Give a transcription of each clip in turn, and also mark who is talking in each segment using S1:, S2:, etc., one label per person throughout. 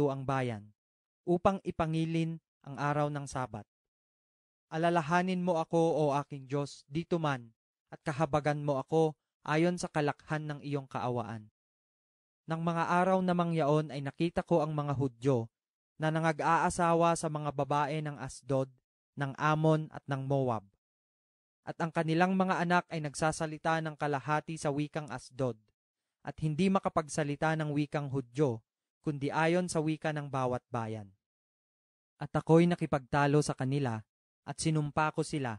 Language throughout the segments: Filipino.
S1: nagpaghinto ang bayan upang ipangilin ang araw ng Sabat. Alalahanin mo ako, o aking Diyos, dito man, at kahabagan mo ako ayon sa kalakhan ng iyong kaawaan. Nang mga araw na mangyaon ay nakita ko ang mga Hudyo na nangag-aasawa sa mga babae ng Asdod, ng Amon at ng Moab. At ang kanilang mga anak ay nagsasalita ng kalahati sa wikang Asdod at hindi makapagsalita ng wikang Hudyo kundi ayon sa wika ng bawat bayan. At ako'y nakipagtalo sa kanila, at sinumpa ko sila,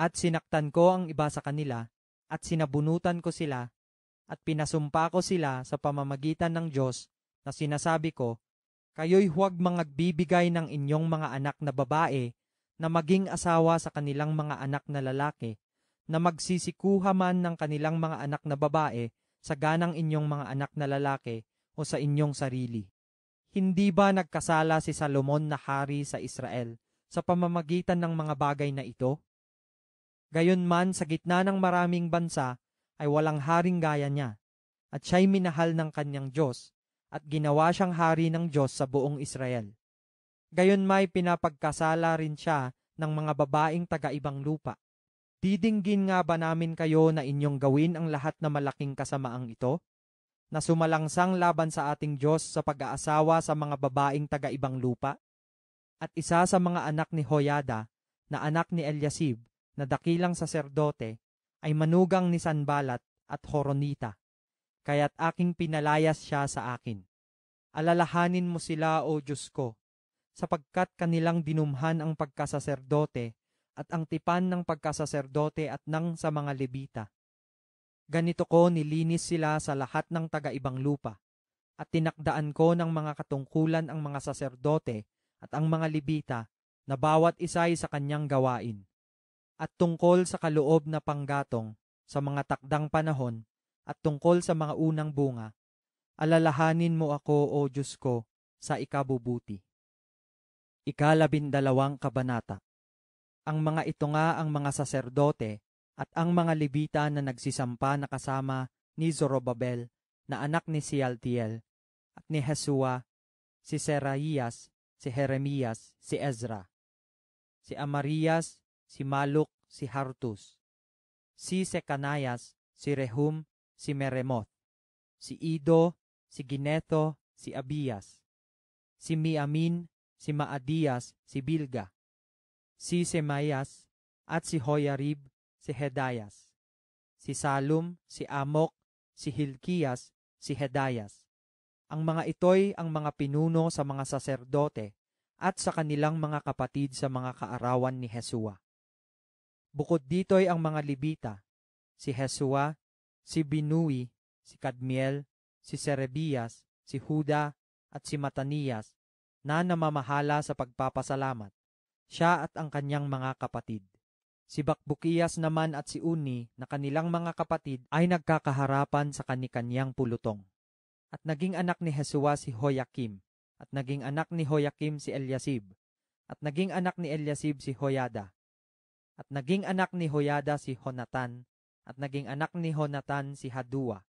S1: at sinaktan ko ang iba sa kanila, at sinabunutan ko sila, at pinasumpa ko sila sa pamamagitan ng Diyos na sinasabi ko, Kayo'y huwag mangagbibigay ng inyong mga anak na babae na maging asawa sa kanilang mga anak na lalaki, na magsisikuha man ng kanilang mga anak na babae sa ganang inyong mga anak na lalaki, o sa inyong sarili. Hindi ba nagkasala si Salomon na hari sa Israel sa pamamagitan ng mga bagay na ito? Gayunman sa gitna ng maraming bansa ay walang haring gaya niya, at siya'y minahal ng kanyang Diyos, at ginawa siyang hari ng Diyos sa buong Israel. Gayon may pinapagkasala rin siya ng mga babaeng taga-ibang lupa. Didinggin nga ba namin kayo na inyong gawin ang lahat na malaking kasamaang ito? na sumalangsang laban sa ating Diyos sa pag-aasawa sa mga babaeng taga-ibang lupa? At isa sa mga anak ni Hoyada, na anak ni Eliasib, na dakilang saserdote, ay manugang ni Sanbalat at Horonita, kaya't aking pinalayas siya sa akin. Alalahanin mo sila, O Diyos ko, sapagkat kanilang dinumhan ang pagkasaserdote at ang tipan ng pagkasaserdote at ng sa mga Levita Ganito ko nilinis sila sa lahat ng taga-ibang lupa, at tinakdaan ko ng mga katungkulan ang mga saserdote at ang mga libita na bawat isa ay sa kanyang gawain. At tungkol sa kaloob na panggatong sa mga takdang panahon at tungkol sa mga unang bunga, alalahanin mo ako, O Diyos ko, sa ikabubuti. Ikalabindalawang kabanata Ang mga ito nga ang mga saserdote at ang mga Levita na nagsisampa na kasama ni Zorobabel na anak ni Sialtiel at ni Hesua, si Serahias, si Jeremias, si Ezra, si Amarias, si Maluk, si Hartus, si Sekanayas, si Rehum, si Meremoth, si Ido, si Gineto, si Abias, si Miamin, si Maadias, si Bilga, si Semayas, at si Hoyarib, si Hedayas, si Salum, si Amok, si Hilkias, si Hedayas. Ang mga ito'y ang mga pinuno sa mga saserdote at sa kanilang mga kapatid sa mga kaarawan ni Hesua. Bukod dito'y ang mga Libita, si Hesua, si Binui, si Kadmiel, si Serebias, si Huda, at si Matanias na namamahala sa pagpapasalamat, siya at ang kanyang mga kapatid. Si Bakbukias naman at si Uni na kanilang mga kapatid ay nagkakaharapan sa kanikanyang pulutong. At naging anak ni Hesua si Hoyakim, at naging anak ni Hoyakim si Eliasib, at naging anak ni Eliasib si Hoyada, at naging anak ni Hoyada si Honatan, at naging anak ni Honatan si Hadua.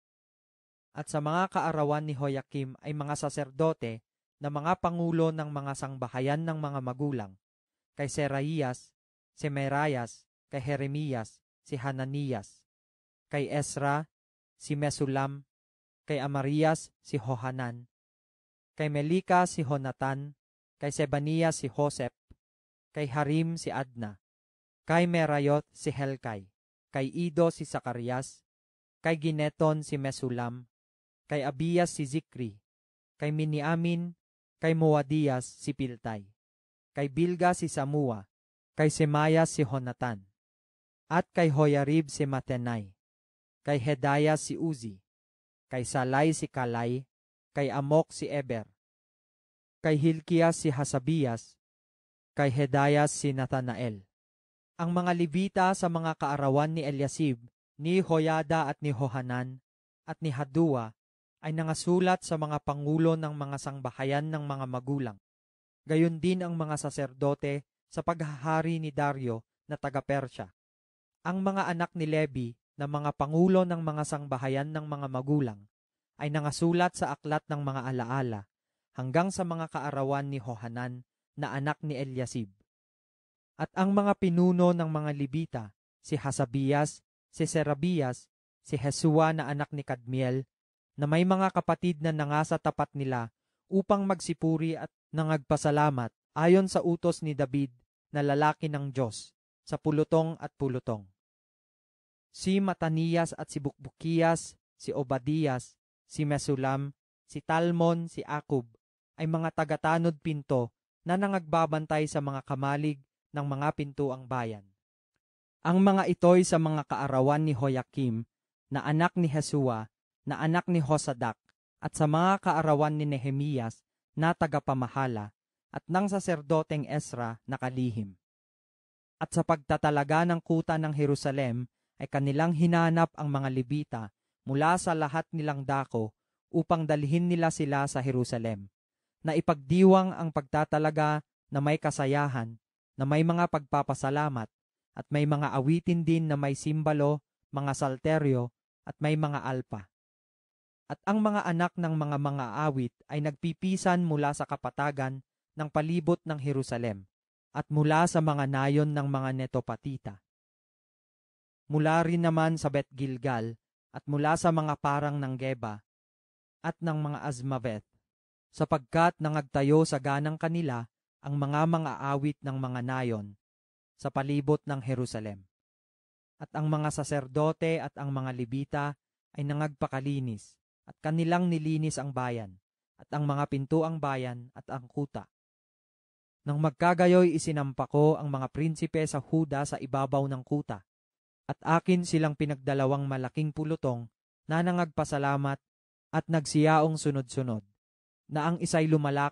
S1: At sa mga kaarawan ni Hoyakim ay mga saserdote na mga pangulo ng mga sangbahayan ng mga magulang, kay Serayias si Merayas, kay Jeremias, si Hananias, kay Ezra, si Mesulam, kay Amarias, si Johanan, kay Melika, si Honatan, kay Sebania, si Josep, kay Harim, si Adna, kay Merayot, si Helkay, kay Ido, si Sakarias, kay Gineton, si Mesulam, kay Abias, si Zikri, kay Miniamin, kay Moadias, si Piltay, kay Bilga, si Samua, kay Semaya si Honatan, at kay Hoyarib si Matenay, kay Hedaya si Uzi, kay Salay si Kalay, kay Amok si Eber, kay Hilkias si Hasabias, kay Hedaya si Nathanael. Ang mga Levita sa mga kaarawan ni Eliasib, ni Hoyada at ni Hohanan, at ni Hadua, ay nangasulat sa mga pangulo ng mga sangbahayan ng mga magulang. Gayon din ang mga saserdote sa paghahari ni Dario na taga-Persya. Ang mga anak ni Levi na mga pangulo ng mga sangbahayan ng mga magulang ay nangasulat sa aklat ng mga alaala hanggang sa mga kaarawan ni Hohanan na anak ni Eliasib. At ang mga pinuno ng mga Libita, si Hasabias, si Serabias, si Hesua na anak ni Kadmiel, na may mga kapatid na nangasa tapat nila upang magsipuri at nangagpasalamat ayon sa utos ni David na lalaki ng Diyos sa pulutong at pulutong. Si Matanias at si Bukbukiyas, si Obadias, si Mesulam, si Talmon, si Akub ay mga tagatanod pinto na nangagbabantay sa mga kamalig ng mga pintuang bayan. Ang mga ito'y sa mga kaarawan ni Hoyakim na anak ni Hesua, na anak ni Hosadak, at sa mga kaarawan ni Nehemias na tagapamahala at ng saserdoteng Esra na kalihim. At sa pagtatalaga ng kuta ng Jerusalem ay kanilang hinanap ang mga Libita mula sa lahat nilang dako upang dalhin nila sila sa Jerusalem, na ipagdiwang ang pagtatalaga na may kasayahan, na may mga pagpapasalamat, at may mga awitin din na may simbalo, mga salteryo, at may mga alpa at ang mga anak ng mga mga awit ay nagpipisan mula sa kapatagan ng palibot ng Jerusalem at mula sa mga nayon ng mga netopatita. Mula rin naman sa Bet Gilgal at mula sa mga parang ng Geba at ng mga Azmaveth, sapagkat nangagtayo sa ganang kanila ang mga mga awit ng mga nayon sa palibot ng Jerusalem. At ang mga saserdote at ang mga libita ay nangagpakalinis at kanilang nilinis ang bayan at ang mga pintuang bayan at ang kuta nang magkagayoy isinampa ko ang mga prinsipe sa Huda sa ibabaw ng kuta, at akin silang pinagdalawang malaking pulutong na nangagpasalamat at nagsiyaong sunod-sunod, na ang isa'y lumalak